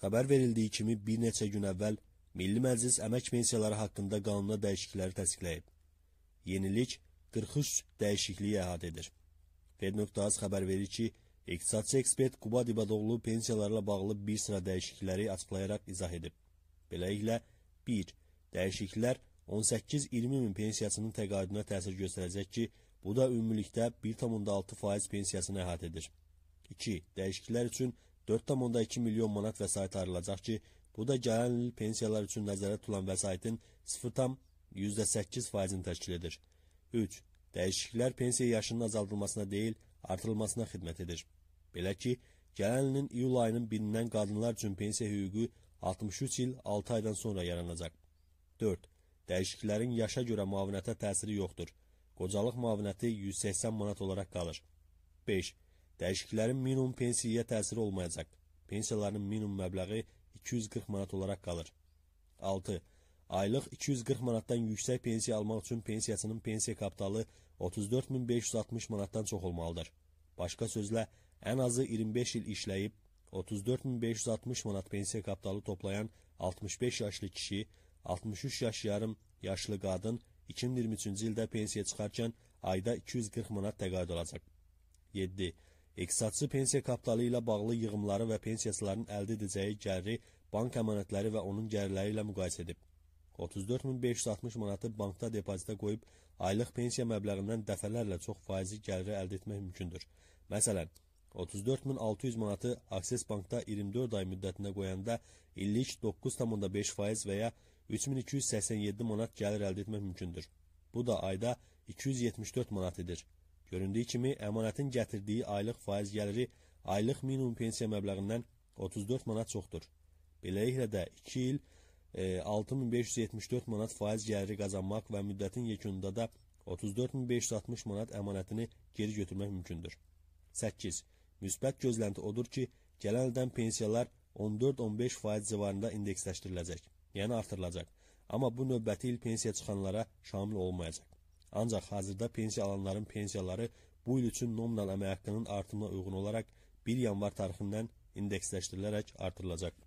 Xəbər verildiyi kimi bir neçə gün əvvəl Milli Məclis əmək pensiyaları haqqında qanuna dəyişiklikləri təsdiqləyib. Yenilik 43 dəyişikliyi əhatə edir. Fed.az xəbər verir ki, iqtisadçı ekspert Quba Dibadoğlu pensiyalarla bağlı bir sıra dəyişiklikləri açıqlayaraq izah edib. Beləliklə, 1. Dəyişikliklər 18-20 min pensiyasının təqaüdünə təsir göstərəcək ki, bu da ümumilikdə 1,6 faiz pensiyasını əhatə edir. 2. Dəyişikliklər üçün 4,2 milyon manat vəsait ayrılacaq ki, bu da gələn il pensiyalar üçün nəzərə tutulan vəsaitin 0,8 faizini təşkil edir. 3. Dəyişikliklər pensiya yaşının azaldılmasına deyil, artırılmasına xidmət edir. Belə ki, gələn ilin iyul ayının 1-dən qadınlar üçün pensiya hüququ 63 il 6 aydan sonra yaranacaq. 4. Dəyişikliklərin yaşa görə müavinətə təsiri yoxdur. Qocalıq müavinəti 180 manat olaraq qalır. 5. Dəyişikliklərin minimum pensiyaya təsiri olmayacaq. Pensiyaların minimum məbləği 240 manat olaraq qalır. 6. Aylıq 240 manatdan yüksək pensiya almaq üçün pensiyasının pensiya kapitalı 34560 manatdan çox olmalıdır. Başqa sözlə, ən azı 25 il işləyib 34560 manat pensiya kapitalı toplayan 65 yaşlı kişi, 63 yaş yarım yaşlı qadın 2023-cü ildə pensiya çıxarkən ayda 240 manat təqaüd olacaq. 7. İqtisadçı pensiya kapitalı ilə bağlı yığımları və pensiyasıların əldə edəcəyi gəliri bank əmanətləri və onun gəlirləri ilə müqayisə edib. 34560 manatı bankda depozitə qoyub aylıq pensiya məbləğindən dəfələrlə çox faizi gəliri əldə etmək mümkündür. Məsələn, 34600 manatı Akses Bankda 24 ay müddətinə qoyanda illik 9,5% və ya 3287 manat gəlir əldə etmək mümkündür. Bu da ayda 274 manat edir. Göründüyü kimi əmanətin gətirdiyi aylıq faiz gəliri aylıq minimum pensiya məbləğindən 34 manat çoxdur. Beləliklə də 2 il e, 6574 manat faiz gəliri qazanmaq və müddətin yekununda da 34560 manat əmanətini geri götürmək mümkündür. 8. Müsbət gözlənti odur ki, gələn ildən pensiyalar 14-15 faiz civarında indeksləşdiriləcək, yəni artırılacaq. Amma bu növbəti il pensiya çıxanlara şamil olmayacaq. Ancaq hazırda pensiya alanların pensiyaları bu il üçün nominal əmək haqqının artımına uyğun olaraq 1 yanvar tarixindən indeksləşdirilərək artırılacaq.